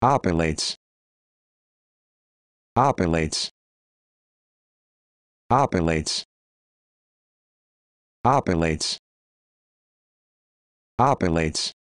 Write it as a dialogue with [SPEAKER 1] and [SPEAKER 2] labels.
[SPEAKER 1] Opulates. Opulates. Opulates. Opulates. Opulates.